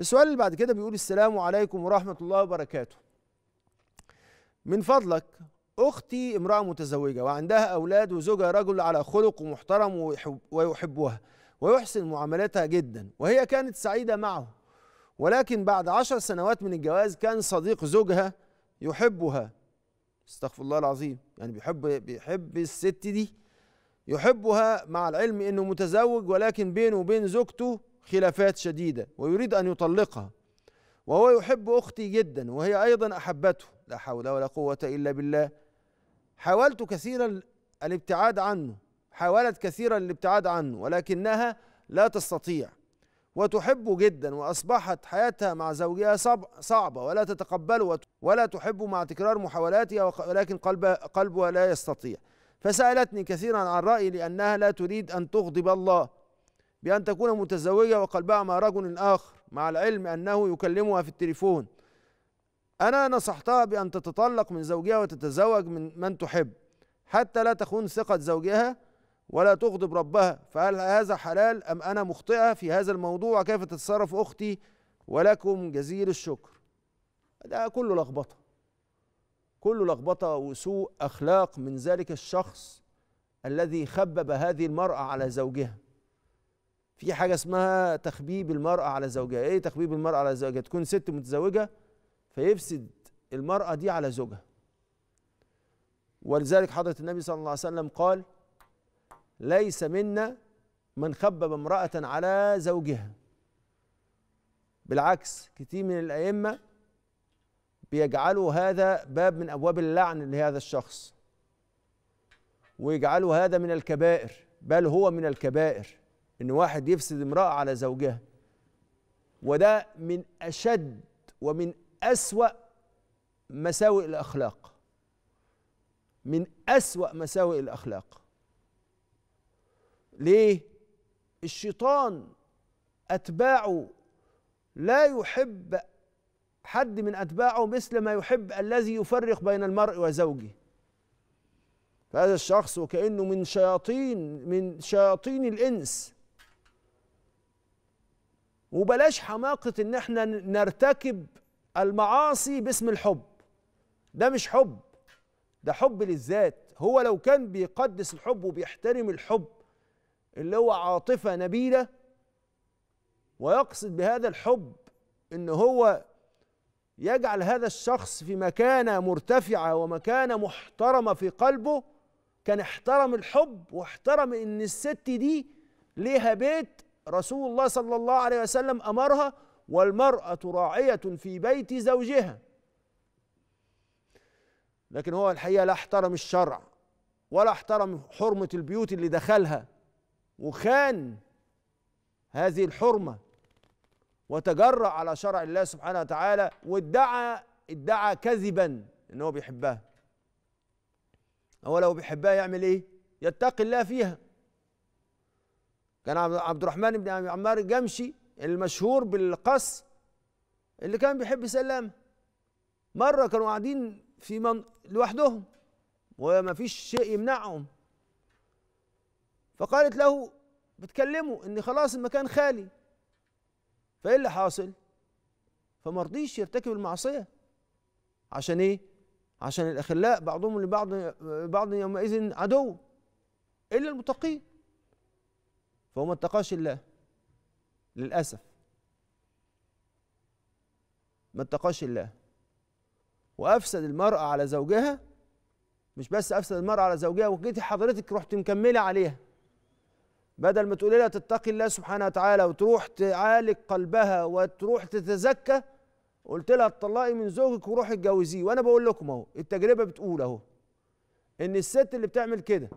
السؤال اللي بعد كده بيقول السلام عليكم ورحمة الله وبركاته من فضلك أختي امرأة متزوجة وعندها أولاد وزوجها رجل على خلق ومحترم ويحبها ويحسن معاملتها جدا وهي كانت سعيدة معه ولكن بعد عشر سنوات من الجواز كان صديق زوجها يحبها استغفر الله العظيم يعني بيحب بيحب الست دي يحبها مع العلم انه متزوج ولكن بينه وبين زوجته خلافات شديده ويريد ان يطلقها وهو يحب اختي جدا وهي ايضا احبته لا حول ولا قوه الا بالله حاولت كثيرا الابتعاد عنه حاولت كثيرا الابتعاد عنه ولكنها لا تستطيع وتحبه جدا واصبحت حياتها مع زوجها صعبه ولا تتقبله ولا تحبه مع تكرار محاولاتها ولكن قلبها قلبها لا يستطيع فسالتني كثيرا عن رايي لانها لا تريد ان تغضب الله بأن تكون متزوجة وقلبها مع رجل آخر مع العلم أنه يكلمها في التليفون أنا نصحتها بأن تتطلق من زوجها وتتزوج من من تحب حتى لا تخون ثقة زوجها ولا تغضب ربها فهل هذا حلال أم أنا مخطئة في هذا الموضوع كيف تتصرف أختي ولكم جزيل الشكر ده كله لخبطة كله لخبطة وسوء أخلاق من ذلك الشخص الذي خبب هذه المرأة على زوجها في حاجه اسمها تخبيب المراه على زوجها ايه تخبيب المراه على زوجها تكون ست متزوجه فيفسد المراه دي على زوجها ولذلك حضره النبي صلى الله عليه وسلم قال ليس منا من خبب امراه على زوجها بالعكس كتير من الائمه بيجعلوا هذا باب من ابواب اللعن لهذا الشخص ويجعلوا هذا من الكبائر بل هو من الكبائر ان واحد يفسد امراه على زوجها وده من اشد ومن اسوا مساوئ الاخلاق من اسوا مساوئ الاخلاق ليه الشيطان اتباعه لا يحب حد من اتباعه مثل ما يحب الذي يفرق بين المرء وزوجه فهذا الشخص وكانه من شياطين من شياطين الانس وبلاش حماقة ان احنا نرتكب المعاصي باسم الحب ده مش حب ده حب للذات هو لو كان بيقدس الحب وبيحترم الحب اللي هو عاطفة نبيلة ويقصد بهذا الحب ان هو يجعل هذا الشخص في مكانة مرتفعة ومكانة محترمة في قلبه كان احترم الحب واحترم ان الست دي ليها بيت رسول الله صلى الله عليه وسلم امرها والمراه راعيه في بيت زوجها لكن هو الحقيقه لا احترم الشرع ولا احترم حرمه البيوت اللي دخلها وخان هذه الحرمه وتجرأ على شرع الله سبحانه وتعالى وادعى ادعى كذبا ان هو بيحبها هو لو بيحبها يعمل ايه يتقي الله فيها كان عبد الرحمن بن عمار الجمشي المشهور بالقص اللي كان بيحب سلامه مره كانوا قاعدين في من لوحدهم وما فيش شيء يمنعهم فقالت له بتكلمه ان خلاص المكان خالي فايه اللي حاصل فما رضيش يرتكب المعصيه عشان ايه عشان الاخلاء بعضهم لبعض بعض يومئذ عدو الا المتقين فهو ما اتقاش الله للأسف ما اتقاش الله وأفسد المرأة على زوجها مش بس أفسد المرأة على زوجها وجيتي حضرتك رحت مكملة عليها بدل ما تقولي لها تتقي الله سبحانه وتعالى وتروح تعالج قلبها وتروح تتزكى قلت لها اتطلقي من زوجك وروحي اتجوزيه وانا بقول لكم اهو التجربه بتقول اهو ان الست اللي بتعمل كده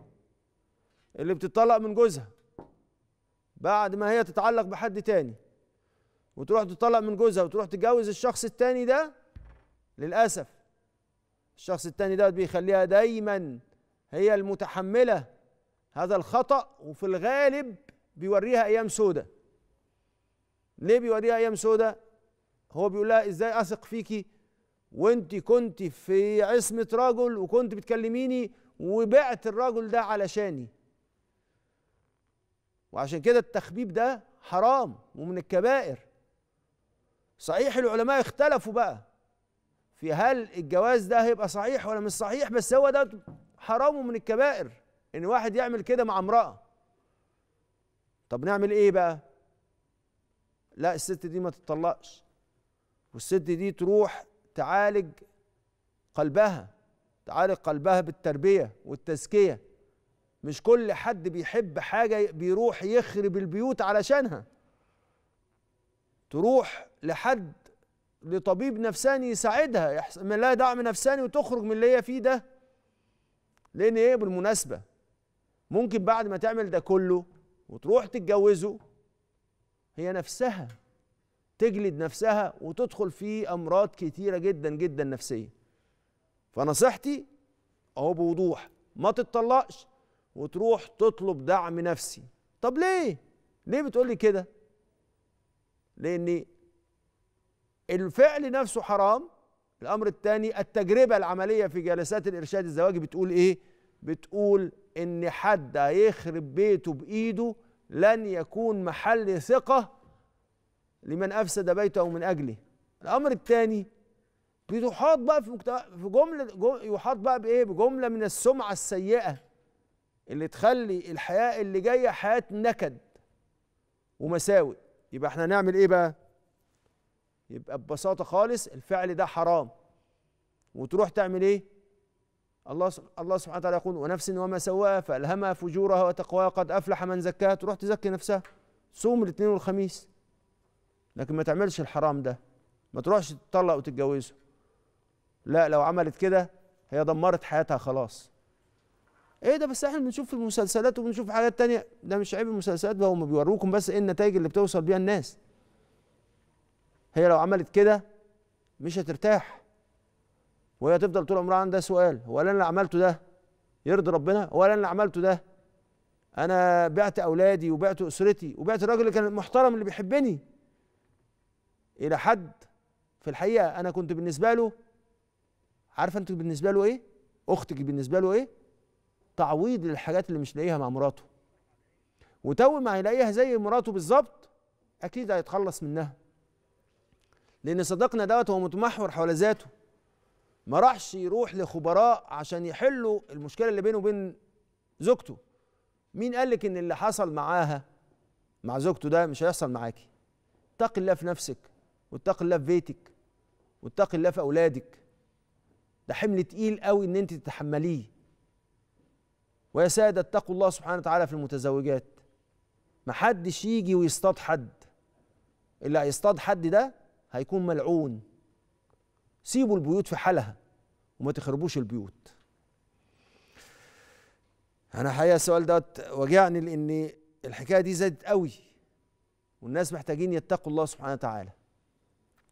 اللي بتطلق من جوزها بعد ما هي تتعلق بحد تاني وتروح تطلق من جوزها وتروح تتجوز الشخص التاني ده للأسف الشخص التاني ده بيخليها دايما هي المتحملة هذا الخطأ وفي الغالب بيوريها أيام سودة ليه بيوريها أيام سودة هو بيقول لها إزاي أثق فيكي وانت كنت في عصمة رجل وكنت بتكلميني وبعت الرجل ده علشاني وعشان كده التخبيب ده حرام ومن الكبائر صحيح العلماء اختلفوا بقى في هل الجواز ده هيبقى صحيح ولا مش صحيح بس هو ده حرام ومن الكبائر ان واحد يعمل كده مع امرأة طب نعمل ايه بقى لا الست دي ما تطلقش والست دي تروح تعالج قلبها تعالج قلبها بالتربية والتزكية مش كل حد بيحب حاجة بيروح يخرب البيوت علشانها تروح لحد لطبيب نفساني يساعدها يحسن من لها دعم نفساني وتخرج من اللي هي فيه ده لان ايه بالمناسبة ممكن بعد ما تعمل ده كله وتروح تتجوزه هي نفسها تجلد نفسها وتدخل في امراض كتيرة جدا جدا نفسية فنصيحتي اهو بوضوح ما تتطلقش وتروح تطلب دعم نفسي طب ليه ليه بتقول لي كده لان الفعل نفسه حرام الامر الثاني التجربه العمليه في جلسات الارشاد الزواجي بتقول ايه بتقول ان حد هيخرب بيته بايده لن يكون محل ثقه لمن افسد بيته من اجله الامر الثاني بيحاط بقى في مجتمع في جمله يحاط بقى بايه بجمله من السمعه السيئه اللي تخلي الحياه اللي جايه حياه نكد ومساوئ يبقى احنا هنعمل ايه بقى يبقى ببساطه خالص الفعل ده حرام وتروح تعمل ايه الله الله سبحانه وتعالى يقول ونفس وما سواها فالهمها فجورها وتقواها قد افلح من زكاها تروح تزكي نفسها صوم الاثنين والخميس لكن ما تعملش الحرام ده ما تروحش تطلق وتتجوزه لا لو عملت كده هي دمرت حياتها خلاص ايه ده بس احنا بنشوف في المسلسلات وبنشوف حاجات تانية ده مش عيب المسلسلات ده هم بيوروكم بس ايه النتائج اللي بتوصل بيها الناس هي لو عملت كده مش هترتاح وهي تفضل طول عمرها عندها سؤال هو انا اللي عملته ده يرضي ربنا هو انا اللي عملته ده انا بعت اولادي وبعت اسرتي وبعت الراجل اللي كان محترم اللي بيحبني الى حد في الحقيقه انا كنت بالنسبه له عارفه انت بالنسبه له ايه اختك بالنسبه له ايه تعويض للحاجات اللي مش لاقيها مع مراته وتو ما هيلاقيها زي مراته بالظبط اكيد هيتخلص منها لان صديقنا دوت هو متمحور حول ذاته ما راحش يروح لخبراء عشان يحلوا المشكله اللي بينه وبين زوجته مين قال لك ان اللي حصل معاها مع زوجته ده مش هيحصل معاكي اتقي الله في نفسك واتقي الله في بيتك واتقي الله في اولادك ده حمل تقيل قوي ان انت تتحمليه ويا سادة اتقوا الله سبحانه وتعالى في المتزوجات محدش يجي ويصطاد حد اللي هيصطاد حد ده هيكون ملعون سيبوا البيوت في حالها وما تخربوش البيوت انا حقيقه السؤال دوت وجعني لان الحكايه دي زادت قوي والناس محتاجين يتقوا الله سبحانه وتعالى